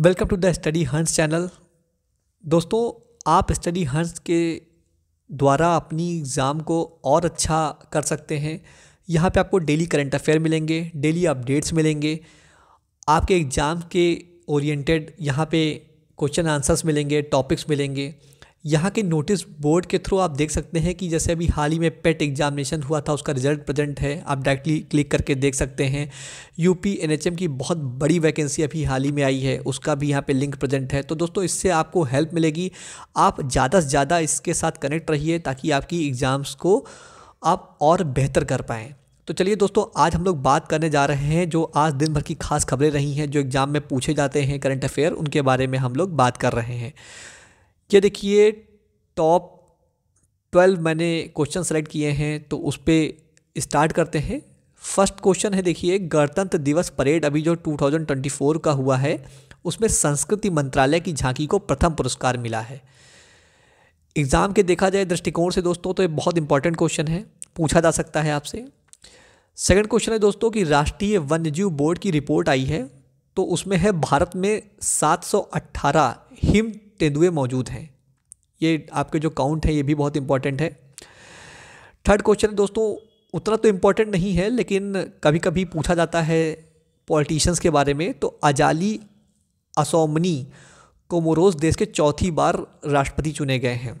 welcome to the study Hans channel दोस्तों आप study हंस के द्वारा अपनी एग्ज़ाम को और अच्छा कर सकते हैं यहाँ पे आपको डेली करंट अफेयर मिलेंगे डेली अपडेट्स मिलेंगे आपके एग्ज़ाम के ओरिएंटेड यहाँ पे क्वेश्चन आंसर्स मिलेंगे टॉपिक्स मिलेंगे यहाँ के नोटिस बोर्ड के थ्रू आप देख सकते हैं कि जैसे अभी हाल ही में पेट एग्जामिनेशन e हुआ था उसका रिजल्ट प्रेजेंट है आप डायरेक्टली क्लिक करके देख सकते हैं यूपी एनएचएम की बहुत बड़ी वैकेंसी अभी हाल ही में आई है उसका भी यहाँ पे लिंक प्रेजेंट है तो दोस्तों इससे आपको हेल्प मिलेगी आप ज़्यादा से ज़्यादा इसके साथ कनेक्ट रहिए ताकि आपकी एग्ज़ाम्स को आप और बेहतर कर पाएँ तो चलिए दोस्तों आज हम लोग बात करने जा रहे हैं जो आज दिन भर की खास खबरें रही हैं जो एग्ज़ाम में पूछे जाते हैं करंट अफेयर उनके बारे में हम लोग बात कर रहे हैं ये देखिए टॉप ट्वेल्व मैंने क्वेश्चन सेलेक्ट किए हैं तो उस पर स्टार्ट करते हैं फर्स्ट क्वेश्चन है देखिए गणतंत्र दिवस परेड अभी जो 2024 का हुआ है उसमें संस्कृति मंत्रालय की झांकी को प्रथम पुरस्कार मिला है एग्ज़ाम के देखा जाए दृष्टिकोण से दोस्तों तो ये बहुत इंपॉर्टेंट क्वेश्चन है पूछा जा सकता है आपसे सेकंड क्वेश्चन है दोस्तों कि राष्ट्रीय वन्यजीव बोर्ड की रिपोर्ट आई है तो उसमें है भारत में सात हिम तेंदुए मौजूद हैं ये आपके जो काउंट है ये भी बहुत इंपॉर्टेंट है थर्ड क्वेश्चन है दोस्तों उतना तो इम्पॉर्टेंट नहीं है लेकिन कभी कभी पूछा जाता है पॉलिटिशियंस के बारे में तो अजाली असोमनी कोमोरोस देश के चौथी बार राष्ट्रपति चुने गए हैं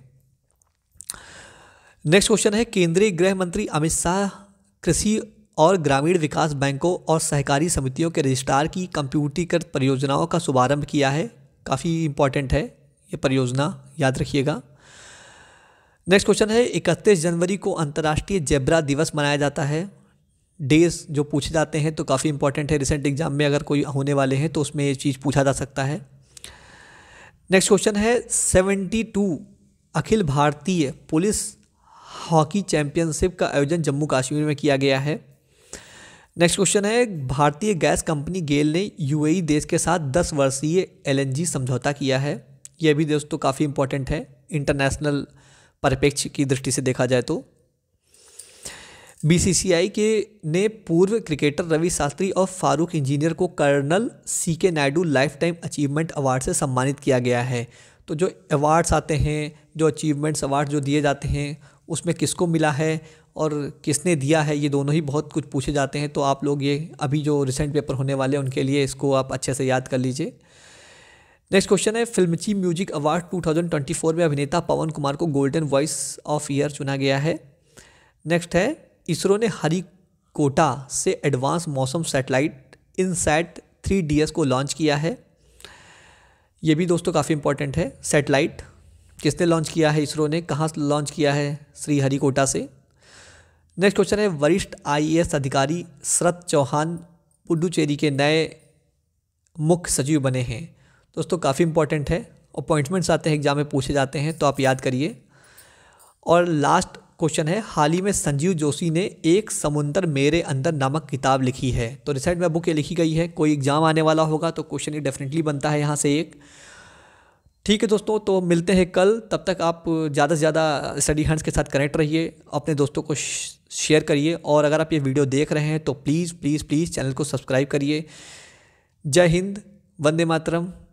नेक्स्ट क्वेश्चन है केंद्रीय गृह मंत्री अमित शाह कृषि और ग्रामीण विकास बैंकों और सहकारी समितियों के रजिस्ट्रार की कंप्यूटीकृत परियोजनाओं का शुभारंभ किया है काफ़ी इंपॉर्टेंट है ये परियोजना याद रखिएगा नेक्स्ट क्वेश्चन है इकतीस जनवरी को अंतर्राष्ट्रीय जेब्रा दिवस मनाया जाता है डेज जो पूछे जाते हैं तो काफ़ी इंपॉर्टेंट है रिसेंट एग्जाम में अगर कोई होने वाले हैं तो उसमें ये चीज़ पूछा जा सकता है नेक्स्ट क्वेश्चन है सेवेंटी टू अखिल भारतीय पुलिस हॉकी चैंपियनशिप का आयोजन जम्मू कश्मीर में किया गया है नेक्स्ट क्वेश्चन है भारतीय गैस कंपनी गेल ने यूएई देश के साथ 10 वर्षीय एलएनजी समझौता किया है यह भी दोस्तों काफ़ी इंपॉर्टेंट है इंटरनेशनल परिप्रेक्ष्य की दृष्टि से देखा जाए तो बीसीसीआई के ने पूर्व क्रिकेटर रवि शास्त्री और फारूक इंजीनियर को colonel C K Naidu lifetime achievement award से सम्मानित किया गया है तो जो अवार्ड्स आते हैं जो अचीवमेंट्स अवार्ड जो दिए जाते हैं उसमें किसको मिला है और किसने दिया है ये दोनों ही बहुत कुछ पूछे जाते हैं तो आप लोग ये अभी जो रिसेंट पेपर होने वाले हैं उनके लिए इसको आप अच्छे से याद कर लीजिए नेक्स्ट क्वेश्चन है फिल्मची म्यूजिक अवार्ड 2024 में अभिनेता पवन कुमार को गोल्डन वॉइस ऑफ ईयर चुना गया है नेक्स्ट है इसरो ने हरिकोटा से एडवांस मौसम सेटेलाइट सैट थ्री डी को लॉन्च किया है ये भी दोस्तों काफ़ी इंपॉर्टेंट है सेटेलाइट किसने लॉन्च किया है इसरो ने कहाँ लॉन्च किया है श्री हरिकोटा से नेक्स्ट क्वेश्चन है वरिष्ठ आईएएस अधिकारी शरद चौहान पुडुचेरी के नए मुख्य सचिव बने हैं दोस्तों काफ़ी इंपॉर्टेंट है अपॉइंटमेंट्स आते हैं एग्जाम में पूछे जाते हैं तो आप याद करिए और लास्ट क्वेश्चन है हाल ही में संजीव जोशी ने एक समुंदर मेरे अंदर नामक किताब लिखी है तो रिसेंट में बुक ये लिखी गई है कोई एग्जाम आने वाला होगा तो क्वेश्चन ये डेफिनेटली बनता है यहाँ से एक ठीक है दोस्तों तो मिलते हैं कल तब तक आप ज़्यादा से ज़्यादा स्टडी हंड्स के साथ कनेक्ट रहिए अपने दोस्तों को शेयर करिए और अगर आप ये वीडियो देख रहे हैं तो प्लीज़ प्लीज़ प्लीज़ चैनल को सब्सक्राइब करिए जय हिंद वंदे मातरम